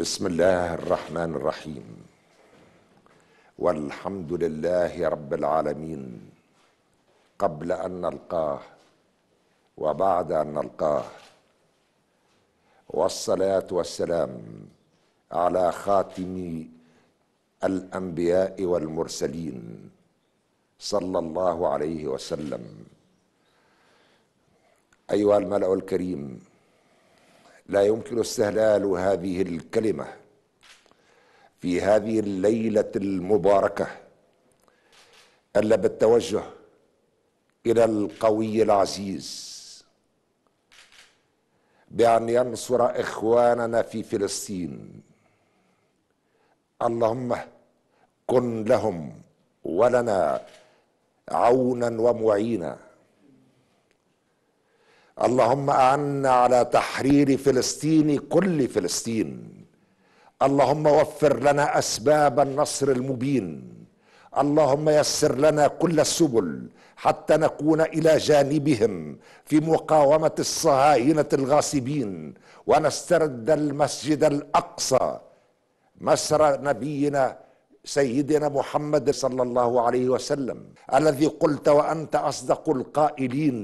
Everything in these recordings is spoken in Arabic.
بسم الله الرحمن الرحيم والحمد لله رب العالمين قبل ان نلقاه وبعد ان نلقاه والصلاه والسلام على خاتم الانبياء والمرسلين صلى الله عليه وسلم ايها الملا الكريم لا يمكن استهلال هذه الكلمه في هذه الليله المباركه الا بالتوجه الى القوي العزيز بان ينصر اخواننا في فلسطين اللهم كن لهم ولنا عونا ومعينا اللهم أعنا على تحرير فلسطين كل فلسطين اللهم وفر لنا أسباب النصر المبين اللهم يسر لنا كل السبل حتى نكون الى جانبهم في مقاومه الصهاينه الغاصبين ونسترد المسجد الاقصى مسرى نبينا سيدنا محمد صلى الله عليه وسلم الذي قلت وانت اصدق القائلين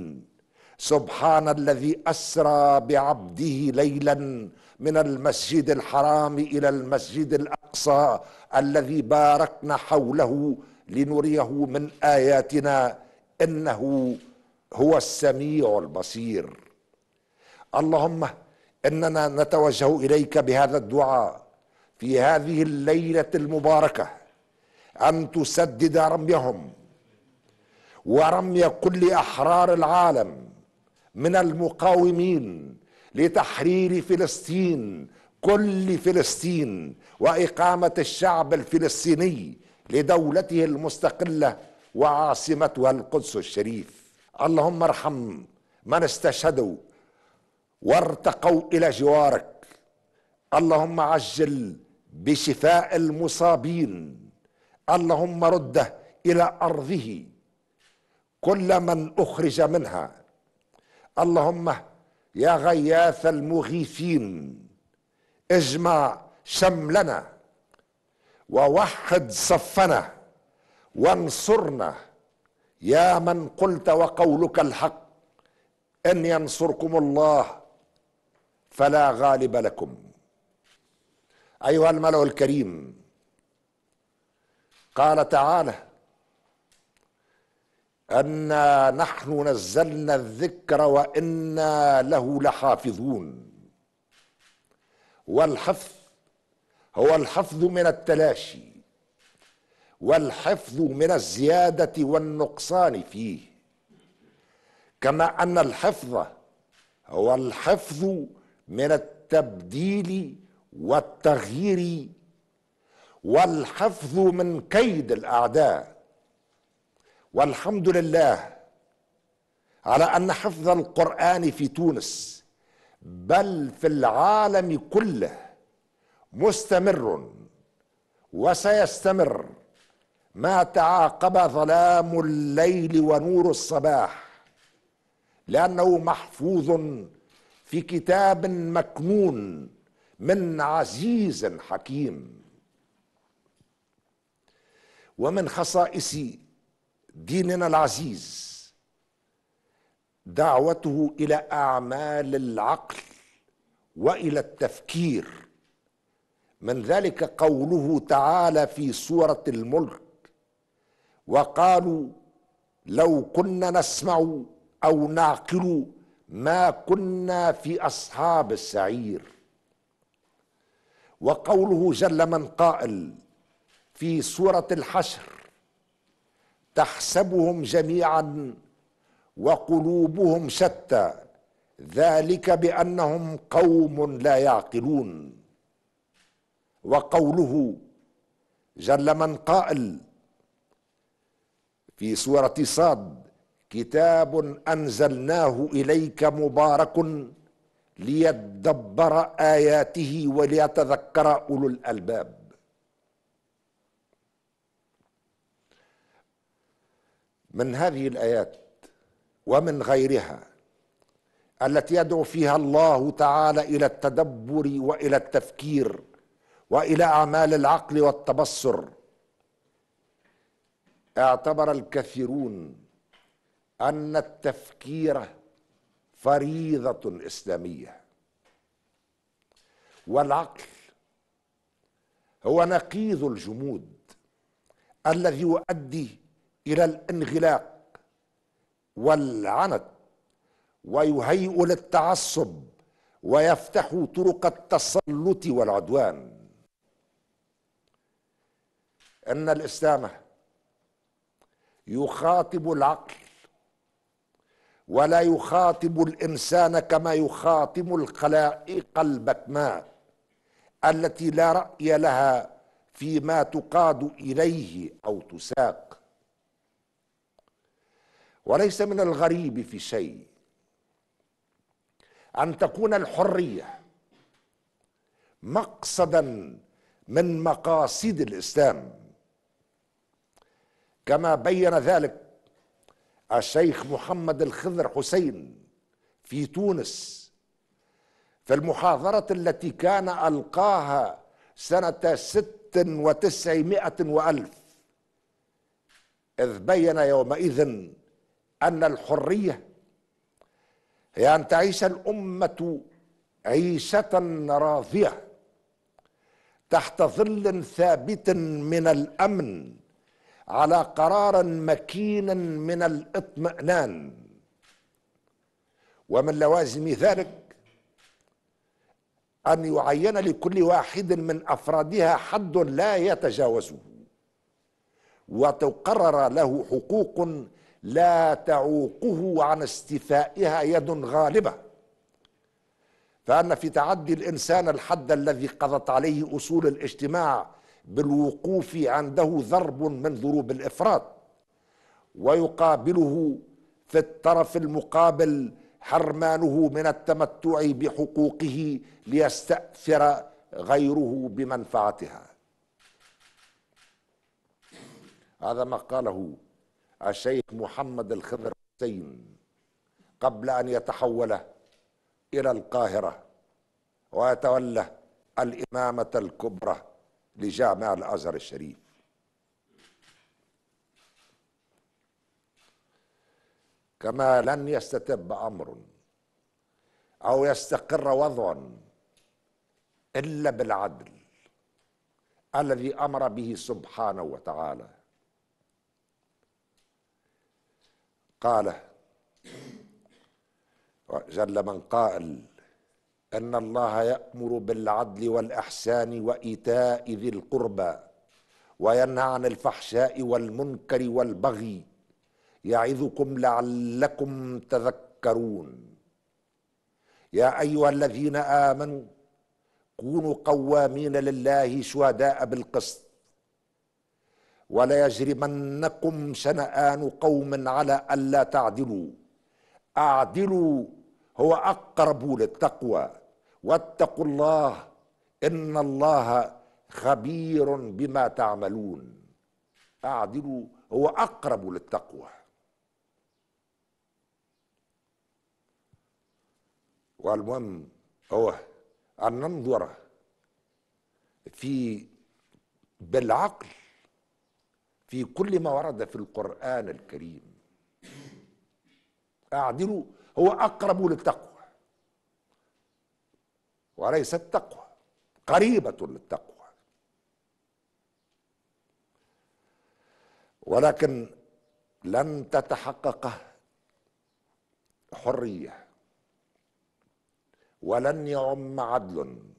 سبحان الذي اسرى بعبده ليلا من المسجد الحرام الى المسجد الاقصى الذي باركنا حوله لنريه من اياتنا انه هو السميع البصير اللهم اننا نتوجه اليك بهذا الدعاء في هذه الليله المباركه ان تسدد رميهم ورمي كل احرار العالم من المقاومين لتحرير فلسطين كل فلسطين واقامه الشعب الفلسطيني لدولته المستقله وعاصمتها القدس الشريف اللهم ارحم من استشهدوا وارتقوا الى جوارك اللهم عجل بشفاء المصابين اللهم رده الى ارضه كل من اخرج منها اللهم يا غياث المغيثين اجمع شملنا ووحد صفنا وانصرنا يا من قلت وقولك الحق ان ينصركم الله فلا غالب لكم ايها الملا الكريم قال تعالى أنا نحن نزلنا الذكر وإنا له لحافظون والحفظ هو الحفظ من التلاشي والحفظ من الزيادة والنقصان فيه كما أن الحفظ هو الحفظ من التبديل والتغيير والحفظ من كيد الأعداء والحمد لله على ان حفظ القران في تونس بل في العالم كله مستمر وسيستمر ما تعاقب ظلام الليل ونور الصباح لانه محفوظ في كتاب مكنون من عزيز حكيم ومن خصائص ديننا العزيز دعوته الى اعمال العقل والى التفكير من ذلك قوله تعالى في سوره الملك وقالوا لو كنا نسمع او نعقل ما كنا في اصحاب السعير وقوله جل من قائل في سوره الحشر تحسبهم جميعا وقلوبهم شتى ذلك بانهم قوم لا يعقلون وقوله جل من قائل في سوره صاد كتاب انزلناه اليك مبارك ليدبر اياته وليتذكر اولو الالباب من هذه الايات ومن غيرها التي يدعو فيها الله تعالى الى التدبر والى التفكير والى اعمال العقل والتبصر اعتبر الكثيرون ان التفكير فريضه اسلاميه والعقل هو نقيض الجمود الذي يؤدي الى الانغلاق والعنت ويهيئ للتعصب ويفتح طرق التسلط والعدوان ان الاسلام يخاطب العقل ولا يخاطب الانسان كما يخاطب الخلائق البكماء التي لا راي لها فيما تقاد اليه او تساق وليس من الغريب في شيء ان تكون الحريه مقصدا من مقاصد الاسلام كما بين ذلك الشيخ محمد الخضر حسين في تونس في المحاضرة التي كان ألقاها سنة ست وتسعمائة وألف إذ بين يومئذ أن الحرية هي أن تعيش الأمة عيشة راضية تحت ظل ثابت من الأمن على قرار مكين من الاطمئنان ومن لوازم ذلك أن يعين لكل واحد من أفرادها حد لا يتجاوزه وتقرر له حقوق لا تعوقه عن استيفائها يد غالبه فان في تعدي الانسان الحد الذي قضت عليه اصول الاجتماع بالوقوف عنده ضرب من ضروب الافراط ويقابله في الطرف المقابل حرمانه من التمتع بحقوقه ليستاثر غيره بمنفعتها هذا ما قاله الشيخ محمد الخضر حسين قبل أن يتحول إلى القاهرة ويتولى الإمامة الكبرى لجامع الأزهر الشريف كما لن يستتب أمر أو يستقر وضع إلا بالعدل الذي أمر به سبحانه وتعالى قال جل من قائل ان الله يامر بالعدل والاحسان وايتاء ذي القربى وينهى عن الفحشاء والمنكر والبغي يعظكم لعلكم تذكرون يا ايها الذين امنوا كونوا قوامين لله شهداء بالقسط ولا يجرمنكم شنآن قوم على ألا تعدلوا أعدلوا هو أقرب للتقوى واتقوا الله إن الله خبير بما تعملون أعدلوا هو أقرب للتقوى والمهم هو أن ننظر في بالعقل في كل ما ورد في القرآن الكريم أعدلوا هو أقرب للتقوى وليس التقوى قريبة للتقوى ولكن لن تتحقق حرية ولن يعم عدل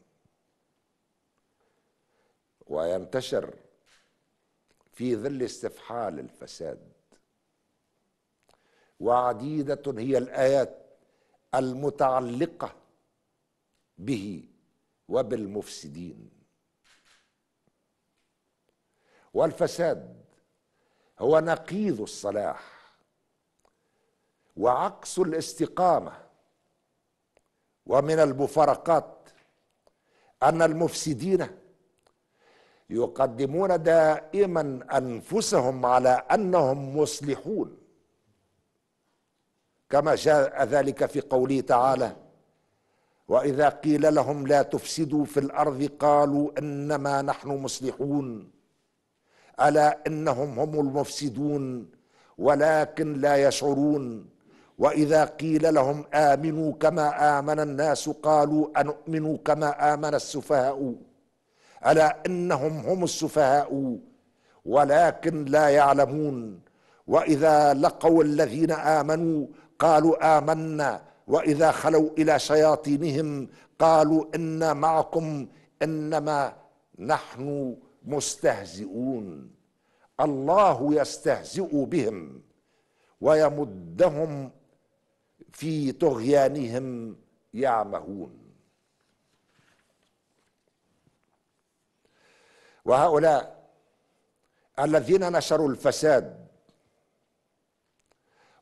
وينتشر في ظل استفحال الفساد وعديده هي الايات المتعلقه به وبالمفسدين والفساد هو نقيض الصلاح وعكس الاستقامه ومن المفارقات ان المفسدين يقدمون دائما انفسهم على انهم مصلحون كما جاء ذلك في قوله تعالى واذا قيل لهم لا تفسدوا في الارض قالوا انما نحن مصلحون الا انهم هم المفسدون ولكن لا يشعرون واذا قيل لهم امنوا كما امن الناس قالوا انؤمن كما امن السفهاء الا انهم هم السفهاء ولكن لا يعلمون واذا لقوا الذين امنوا قالوا امنا واذا خلوا الى شياطينهم قالوا انا معكم انما نحن مستهزئون الله يستهزئ بهم ويمدهم في طغيانهم يعمهون وهؤلاء الذين نشروا الفساد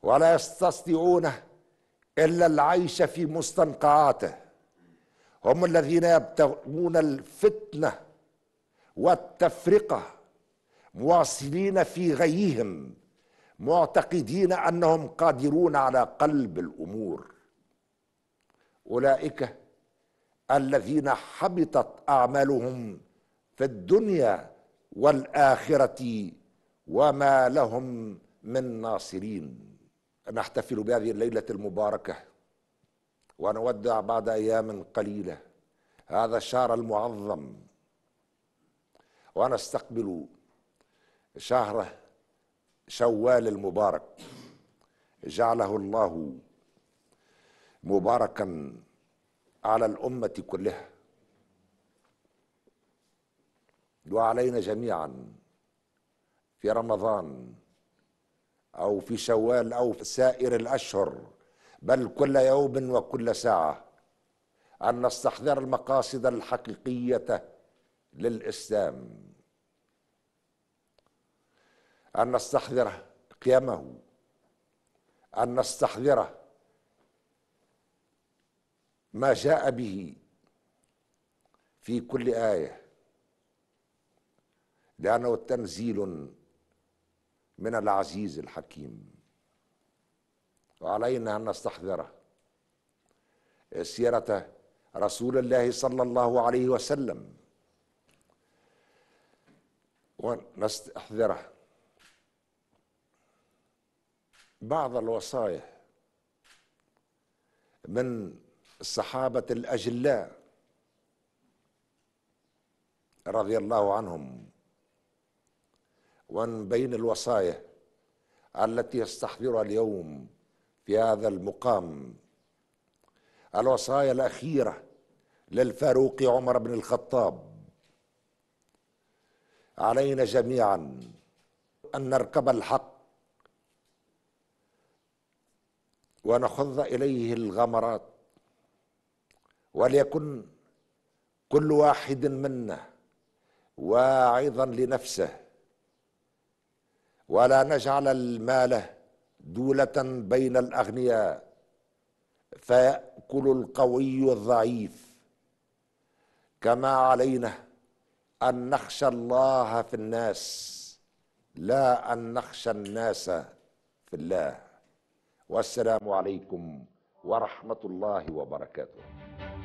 ولا يستطيعون الا العيش في مستنقعاته هم الذين يبتغون الفتنه والتفرقه مواصلين في غيهم معتقدين انهم قادرون على قلب الامور اولئك الذين حبطت اعمالهم في الدنيا والاخره وما لهم من ناصرين نحتفل بهذه الليله المباركه ونودع بعد ايام قليله هذا الشهر المعظم ونستقبل شهر شوال المبارك جعله الله مباركا على الامه كلها وعلينا جميعا في رمضان او في شوال او في سائر الاشهر بل كل يوم وكل ساعه ان نستحضر المقاصد الحقيقيه للاسلام ان نستحضر قيمه ان نستحضر ما جاء به في كل ايه لأنه تنزيل من العزيز الحكيم وعلينا أن نستحضره سيرة رسول الله صلى الله عليه وسلم ونستحضره بعض الوصايا من الصحابة الأجلاء رضي الله عنهم ومن بين الوصايا التي يستحضرها اليوم في هذا المقام الوصايا الأخيرة للفاروق عمر بن الخطاب علينا جميعا أن نركب الحق ونخض إليه الغمرات وليكن كل واحد منا واعظا لنفسه ولا نجعل المال دولة بين الأغنياء فيأكل القوي الضعيف كما علينا أن نخشى الله في الناس لا أن نخشى الناس في الله والسلام عليكم ورحمة الله وبركاته